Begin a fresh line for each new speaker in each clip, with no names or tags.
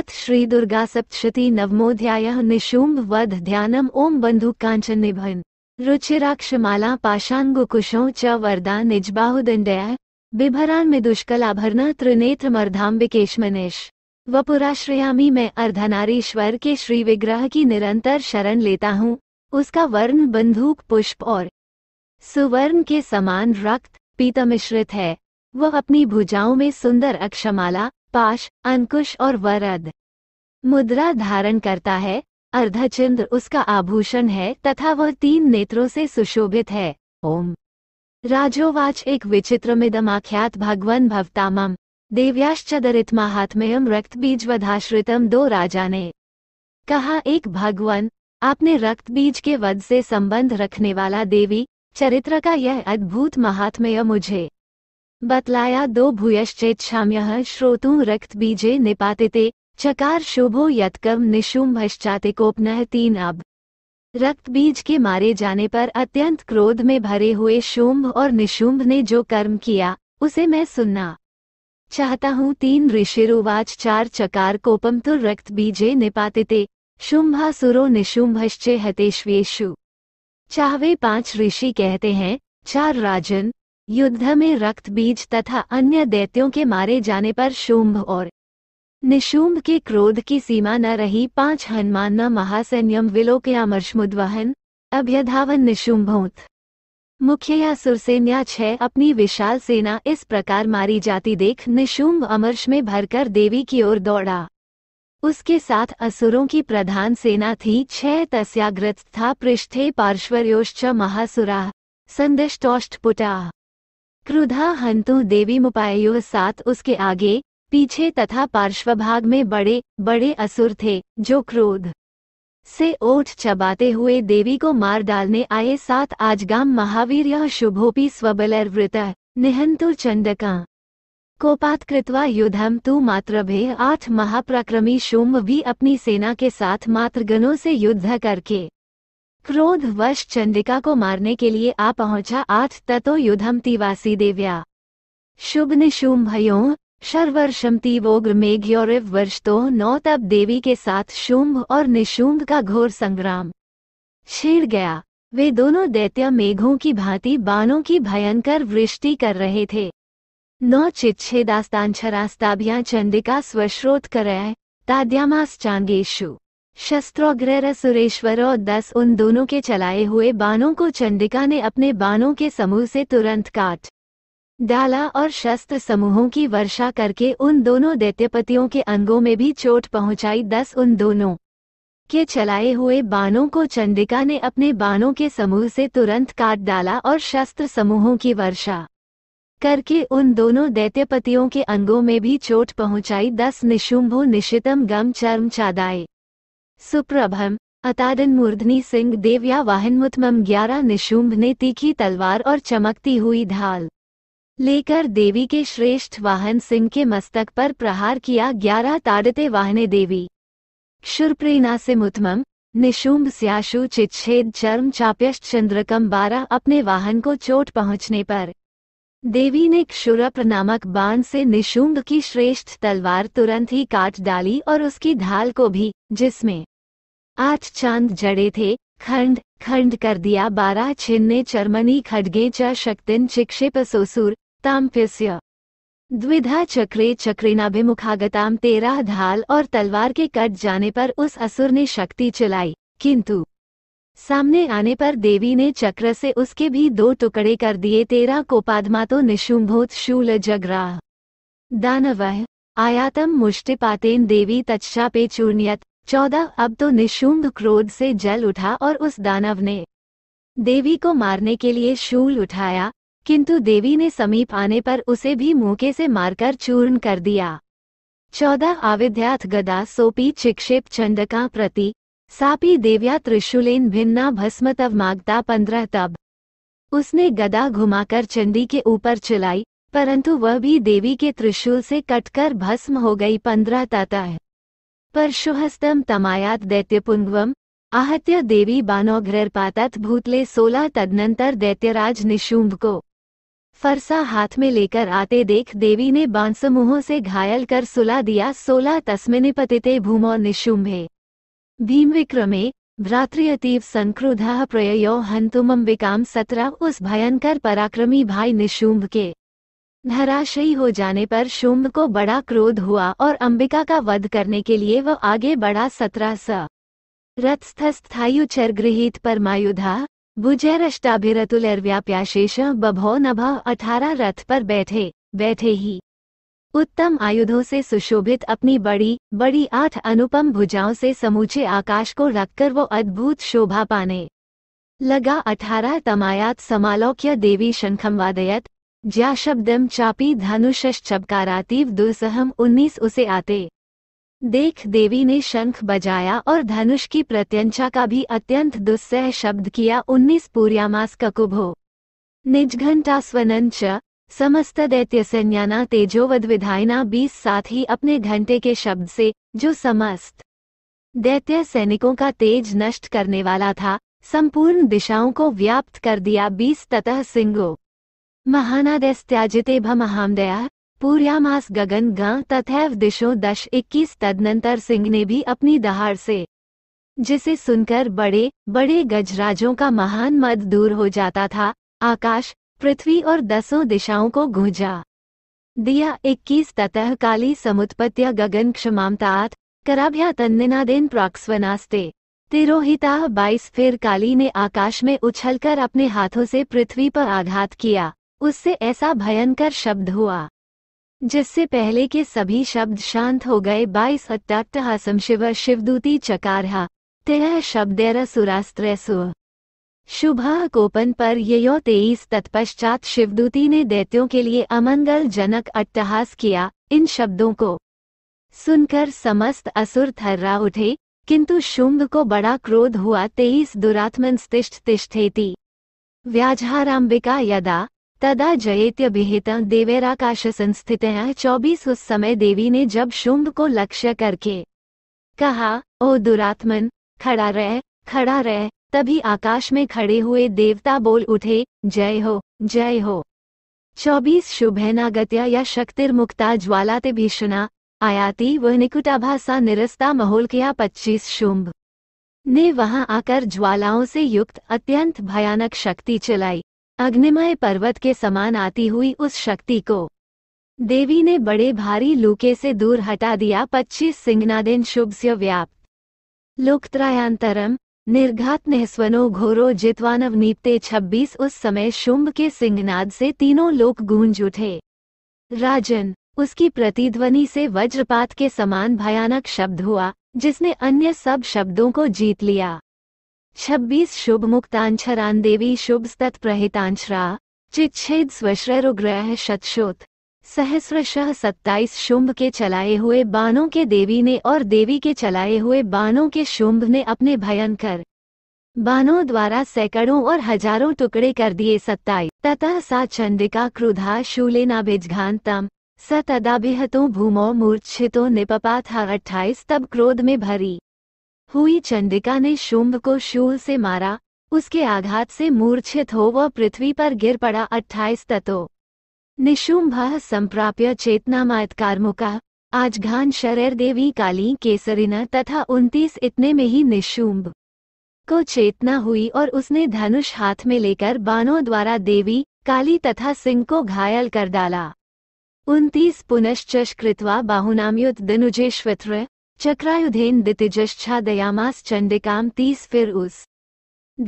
अथ श्री दुर्गा सप्तशती नवमोध्याय निशुम्ब वध ध्यानम ओम बंधु कांचन निभन रुचिराक्ष माला पाशांगुकुशों च वरदा निजबाहुदंडया बिभरान में दुष्कल आभरण त्रिनेत्र मर्धाम्बिकेशमनेश वपुराश्रयामी मैं अर्धनारीश्वर के श्री विग्रह की निरंतर शरण लेता हूँ उसका वर्ण बंदूक पुष्प और सुवर्ण के समान रक्त पीतमिश्रित है वह अपनी भुजाओं में सुंदर अक्षमाला पाश अंकुश और वरद मुद्रा धारण करता है अर्धचंद्र उसका आभूषण है तथा वह तीन नेत्रों से सुशोभित है ओम राजोवाच एक विचित्र विचित्रमिदमाख्यात भगवन भवतामम महात्म्यम रक्त बीज वधाश्रितम दो राजा ने कहा एक भगवन आपने रक्त बीज के वध से संबंध रखने वाला देवी चरित्र का यह अद्भुत महात्म्य मुझे बतलाया दो श्रोतु रक्त बीजे निपातिते चकार शुभो यत्कम निशुम्भश्चातिकोपन तीन अब बीज के मारे जाने पर अत्यंत क्रोध में भरे हुए शुंभ और निशुंभ ने जो कर्म किया उसे मैं सुनना चाहता हूँ तीन ऋषिरुवाच चार चकार कोपम तो रक्त बीजे निपातिते सुरो निशुंभश्चे हतेश्वेशु चाहवे पांच ऋषि कहते हैं चार राजन युद्ध में रक्तबीज तथा अन्य दैत्यों के मारे जाने पर शुंभ और निशुंभ के क्रोध की सीमा न रही पांच हनुमान महासैन्यम विलोकयामर्शमुद्वहन अभ्यधावन निशुंभोत या सुरसेन्या छह अपनी विशाल सेना इस प्रकार मारी जाती देख निशुंभ अमर्श में भरकर देवी की ओर दौड़ा उसके साथ असुरों की प्रधान सेना थी छह तस्याग्रत था पृष्ठे पार्श्वर्योश्च महासुरा संदिष्टोष्ट पुटा क्रुधा हंतु देवी मुपायो साथ उसके आगे पीछे तथा पार्श्वभाग में बड़े बड़े असुर थे जो क्रोध से ओठ चबाते हुए देवी को मार डालने आए साथ आजगाम महावीर यह शुभोपी वृत निहंतु चंडका कोपात कृत्वा युद्धम मात्र भे आठ महाप्रक्रमी शुम्भ भी अपनी सेना के साथ मातृगणों से युद्ध करके क्रोधवश चंडिका को मारने के लिए आ पहुंचा आथ ततो युधम तिवासी देव्या शुभ निशुंभयों शर्वर्षमतीवोग्र मेघ्योरिव वर्ष तो नौ तब देवी के साथ शुंभ और निशुंभ का घोर संग्राम छिड़ गया वे दोनों दैत्य मेघों की भांति बाणों की भयंकर वृष्टि कर रहे थे नौ चिच्छे दास्तांछरास्ताभियां चंडिका स्वश्रोत करय ताद्यामास चांगेशु शस्त्रोग्रह सुरेश्वर और दस उन दोनों के चलाए हुए बाणों को चंडिका ने अपने बाणों के समूह से तुरंत काट डाला और शस्त्र समूहों की वर्षा करके उन दोनों दैत्यपतियों के अंगों में भी चोट पहुंचाई दस उन दोनों के चलाए हुए बाणों को चंडिका ने अपने बाणों के समूह से तुरंत काट डाला और शस्त्र समूहों की वर्षा करके उन दोनों दैत्यपतियों के अंगों में भी चोट पहुंचाई दस निशुंभो निशितम गम चर्म चादाए सुप्रभम अतादन मूर्धनी सिंह देव्या वाहन वाहनमुत्मम ग्यारह निशुंभ ने तीखी तलवार और चमकती हुई ढाल लेकर देवी के श्रेष्ठ वाहन सिंह के मस्तक पर प्रहार किया ग्यारह ताड़ते वाहने देवी क्षुरप्रेणा से मुतमम निशुंभ स्याशु चिच्छेद चर्म चाप्यश चंद्रकम बारह अपने वाहन को चोट पहुंचने पर देवी ने क्षुरप्र नामक बाण से निशुंभ की श्रेष्ठ तलवार तुरंत ही काट डाली और उसकी ढाल को भी जिसमें आठ चांद जड़े थे खंड खंड कर दिया बारह छिन्ने चर्मनी खडगे च शक्तिन चिक्षेप सोसुर ताम्प्यस्य द्विधा चक्रे चक्रेनाभिमुखागताम तेरह ढाल और तलवार के कट जाने पर उस असुर ने शक्ति चलाई किंतु सामने आने पर देवी ने चक्र से उसके भी दो टुकड़े कर दिए तेरा कोपादमा तो निशुंभूत शूल जगरा दानव आयातम मुष्टिपातेन देवी तच्छापे चूर्णियत चौदह अब तो निशुम्भ क्रोध से जल उठा और उस दानव ने देवी को मारने के लिए शूल उठाया किंतु देवी ने समीप आने पर उसे भी मौके से मारकर चूर्ण कर दिया चौदह आविध्याथ गदा सोपी चिक्षेप चंडका प्रति सापी देव्या त्रिशूलेन भिन्ना भस्म तब मागता पंद्रह तब उसने गदा घुमाकर चंडी के ऊपर चलाई परंतु वह भी देवी के त्रिशूल से कटकर भस्म हो गई पंद्रह ताता परशुहस्तम तमायात दैत्यपुंगवम आहत्य देवी बानौघ्रपातात भूतले सोलह तदनंतर दैत्यराज निशुंभ को फरसा हाथ में लेकर आते देख देवी ने बांसमूहों से घायल कर सुला दिया सोलह तस्मिन पतिते भूमौ निशुंभे भीम विक्रमे भ्रातृतीव संक्रुधा प्रययो हंतुमम विकाम सत्र उस भयंकर पराक्रमी भाई निशुंभ के धराशयी हो जाने पर शुम्भ को बड़ा क्रोध हुआ और अंबिका का वध करने के लिए वह आगे बढ़ा सत्रह स रत्स्थस्थायुचरगृहीत परमायुधा भुजैरष्टाभिरतुलर्व्याप्याशेष बभो नभ अठारह रथ पर बैठे बैठे ही उत्तम आयुधों से सुशोभित अपनी बड़ी बड़ी आठ अनुपम भुजाओं से समूचे आकाश को रखकर वो अद्भुत शोभा पाने लगा अठारह तमायात समालोक्य देवी शंखम वादयत ज्या शब्दम चापी धनुषश्चबकारातीव दुर्सहम उन्नीस उसे आते देख देवी ने शंख बजाया और धनुष की प्रत्यंचा का भी अत्यंत दुस्सह शब्द किया उन्नीस पूर्यामास ककुभो निजघंटास्वनंच समस्त दैत्य संज्ञाना तेजोवद विधायना बीस साथ ही अपने घंटे के शब्द से जो समस्त दैत्य सैनिकों का तेज नष्ट करने वाला था संपूर्ण दिशाओं को व्याप्त कर दिया बीस ततः सिंगो महानादेश त्याजते भमहामदया पूर्यामास गगन गां तथैव दिशो दश इक्कीस तदनंतर सिंह ने भी अपनी दहाड़ से जिसे सुनकर बड़े बड़े गजराजों का महान मद दूर हो जाता था आकाश पृथ्वी और दसों दिशाओं को गूंजा दिया इक्कीस ततः काली समुत्पत्य गगन क्षमामतात कराभ्या तन्निनादेन प्राक्स्वनास्ते तिरोहिता बाईस फिर काली ने आकाश में उछलकर अपने हाथों से पृथ्वी पर आघात किया उससे ऐसा भयंकर शब्द हुआ जिससे पहले के सभी शब्द शांत हो गए बाईस हसम शिव शिवदूती चकारहा तेह शब्देर सुरास्त्र शुभ कोपन पर यो तेईस तत्पश्चात शिवदूती ने दैत्यों के लिए अमंगल जनक अट्टहास किया इन शब्दों को सुनकर समस्त असुर थर्रा उठे किंतु शुंभ को बड़ा क्रोध हुआ तेईस दुरात्मन स्तिष्ठ तिष्ठेती व्याजहाराम्बिका यदा तदा विहित देवेराकाश संस्थित चौबीस उस समय देवी ने जब शुंभ को लक्ष्य करके कहा ओ दुरात्मन खड़ा रह खड़ा रह तभी आकाश में खड़े हुए देवता बोल उठे जय हो जय हो चौबीस शुभेनागत्या या शक्तिर्मुक्ता ज्वालाते भीषणा आयाति व निकुटाभासा निरस्ता महोल किया पच्चीस शुंभ ने वहां आकर ज्वालाओं से युक्त अत्यंत भयानक शक्ति चलाई अग्निमय पर्वत के समान आती हुई उस शक्ति को देवी ने बड़े भारी लूके से दूर हटा दिया पच्चीस सिंगनादेन से व्याप्त लोकत्रायांतरम निर्घात निहस्वनो घोरो जितवानव नीपते छब्बीस उस समय शुंभ के सिंगनाद से तीनों लोक गूंज उठे राजन उसकी प्रतिध्वनि से वज्रपात के समान भयानक शब्द हुआ जिसने अन्य सब शब्दों को जीत लिया छब्बीस शुभ मुक्तांशरान देवी शुभ स्तत प्रहितांशरा चिच्छेद स्वश्रुग्रह ग्रह शतशोत सहस्रशह सत्ताईस शुंभ के चलाए हुए बाणों के देवी ने और देवी के चलाए हुए बाणों के शुंभ ने अपने भयंकर बाणों द्वारा सैकड़ों और हजारों टुकड़े कर दिए सत्ताई ततः सा चंडिका क्रुधा शूलेनाभिजघान तम सतदाभिहतो भूमो मूर्छितो निपपात अट्ठाईस तब क्रोध में भरी हुई चंडिका ने शुंभ को शूल से मारा उसके आघात से मूर्छित हो वह पृथ्वी पर गिर पड़ा अट्ठाईस तत्व निशुंभ संप्राप्य चेतना चेतनामायत कार्मुका आज घान शरीर देवी काली केसरिना तथा उनतीस इतने में ही निशुंभ को चेतना हुई और उसने धनुष हाथ में लेकर बानों द्वारा देवी काली तथा सिंह को घायल कर डाला उनतीस पुनश्चकृत्वा कृत्वा बाहुनाम्युत दिनुजेश्वित्र चक्रायुधेन दयामास चंडिकाम तीस फिर उस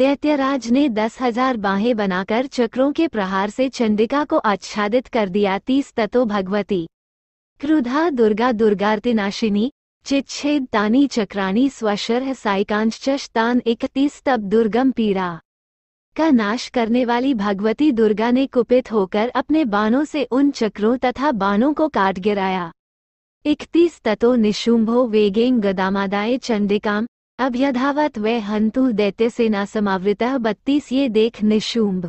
दैत्यराज ने दस हजार बाहें बनाकर चक्रों के प्रहार से चंडिका को आच्छादित कर दिया तीस ततो भगवती क्रुधा दुर्गा दुर्गार्तिनाशिनी चिच्छेद तानी चक्राणी स्वशरह तान इकतीस तब दुर्गम पीड़ा का नाश करने वाली भगवती दुर्गा ने कुपित होकर अपने बाणों से उन चक्रों तथा बाणों को काट गिराया इकतीस ततो निशुंभो वेगेन गदामादाय चंडिकाम अभ्यधावत वे हंतु दैत्य सेना समावृत बत्तीस ये देख निशुंभ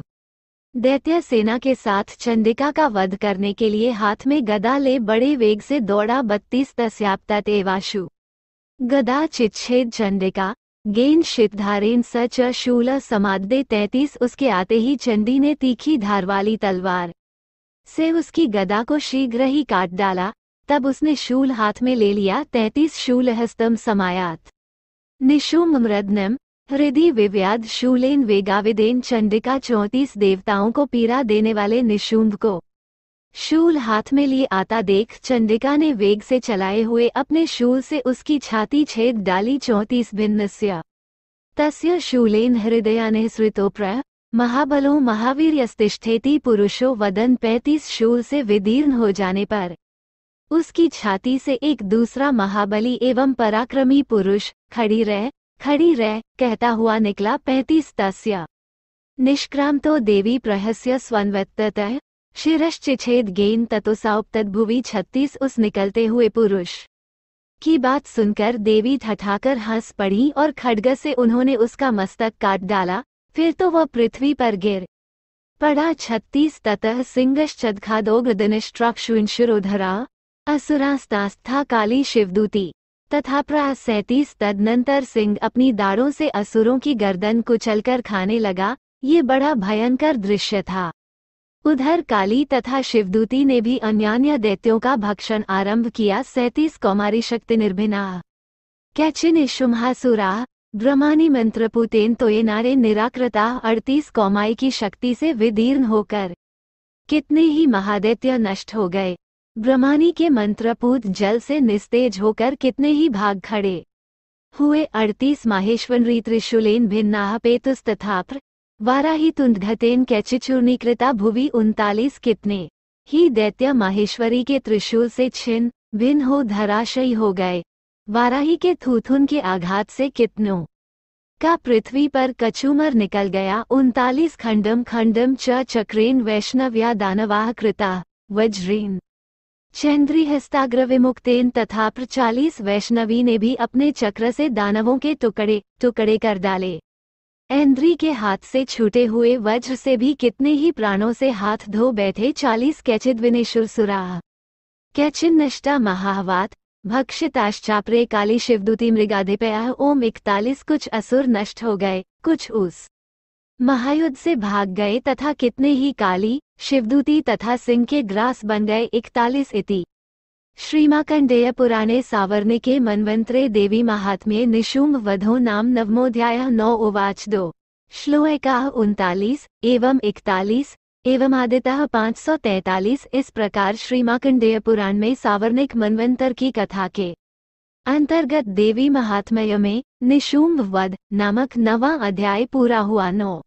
दैत्य सेना के साथ चंडिका का वध करने के लिए हाथ में गदा ले बड़े वेग से दौड़ा बत्तीस तस्याप्ता तेवाशु गदा चिच्छेद चंडिका गेन शितधारेन सच शूल समादे तैतीस उसके आते ही चंडी ने तीखी धार वाली तलवार से उसकी गदा को शीघ्र ही काट डाला तब उसने शूल हाथ में ले लिया तैतीस शूल हस्तम समायात निशुम मृदनम हृदय विव्याद शूलेन वेगाविदेन चंडिका चौंतीस देवताओं को पीरा देने वाले निशुंभ को शूल हाथ में लिए आता देख चंडिका ने वेग से चलाए हुए अपने शूल से उसकी छाती छेद डाली चौंतीस भिन्नस्य तस्य शूलेन हृदयानहसृतोप्र महाबलों महावीर स्तिष्ठेती पुरुषों वदन पैंतीस शूल से विदीर्ण हो जाने पर उसकी छाती से एक दूसरा महाबली एवं पराक्रमी पुरुष खड़ी रह खड़ी रह कहता हुआ निकला पैंतीस तस्या तो देवी प्रहस्य स्वन्वत्तत शिरश्चिछेद गेन भुवि छत्तीस उस निकलते हुए पुरुष की बात सुनकर देवी ठठाकर हंस पड़ी और खडग से उन्होंने उसका मस्तक काट डाला फिर तो वह पृथ्वी पर गिर पड़ा छत्तीस ततः सिंगश्चदखादोग्रदनिष्ट्राक्षुंशुरोधरा असुरास्तास्था काली शिवदूती तथा प्रास सैतीस तदनंतर सिंह अपनी दाढ़ों से असुरों की गर्दन कुचलकर खाने लगा ये बड़ा भयंकर दृश्य था उधर काली तथा शिवदूती ने भी अन्यान्य दैत्यों का भक्षण आरंभ किया सैतीस कौमारी शक्ति निर्भिना कैचिन शुम्हासुरा ब्रह्मानी मंत्रपुतेन नारे निराकृता अड़तीस कौमाई की शक्ति से विदीर्ण होकर कितने ही महादैत्य नष्ट हो गए ब्रह्मानी के मंत्रपूत जल से निस्तेज होकर कितने ही भाग खड़े हुए अड़तीस माहेश्वरी त्रिशूलेन भिन्नाह पेतुस वाराही तुंदघतेन कैचिचूर्णीकृता भुवि उनतालीस कितने ही दैत्य माहेश्वरी के त्रिशूल से छिन्न भिन्न हो धराशयी हो गए वाराही के थूथुन के आघात से कितनों का पृथ्वी पर कचूमर निकल गया उनतालीस खंडम खंडम च चक्रेन वैष्णव या दानवाह कृता वज्रेन चैन्द्री हस्ताग्र विमुक्तेन तथा प्रचालीस वैष्णवी ने भी अपने चक्र से दानवों के टुकड़े टुकड़े कर डाले ऐन्द्री के हाथ से छूटे हुए वज्र से भी कितने ही प्राणों से हाथ धो बैठे चालीस कैचिद विनेशुर सुराह कैचिन नष्टा महावात भक्षिताश्चाप्रे काली शिवदूती मृगाधिपया ओम इकतालीस कुछ असुर नष्ट हो गए कुछ उस महायुद्ध से भाग गए तथा कितने ही काली शिवदूती तथा सिंह के ग्रास बन गए इकतालीस इति श्रीमाकंडेय पुराणे सावरने के मनवंतरे देवी महात्म्ये निशुम्भ वधो नाम नवमोध्याय नौ उवाच दो श्लोका उनतालीस एवं इकतालीस एवं आदितः पाँच सौ तैतालीस इस प्रकार श्रीमाकंडेय पुराण में सावर्णिक मनवंतर की कथा के अंतर्गत देवी महात्म्य में निशुम्भ वध नामक नवा अध्याय पूरा हुआ नौ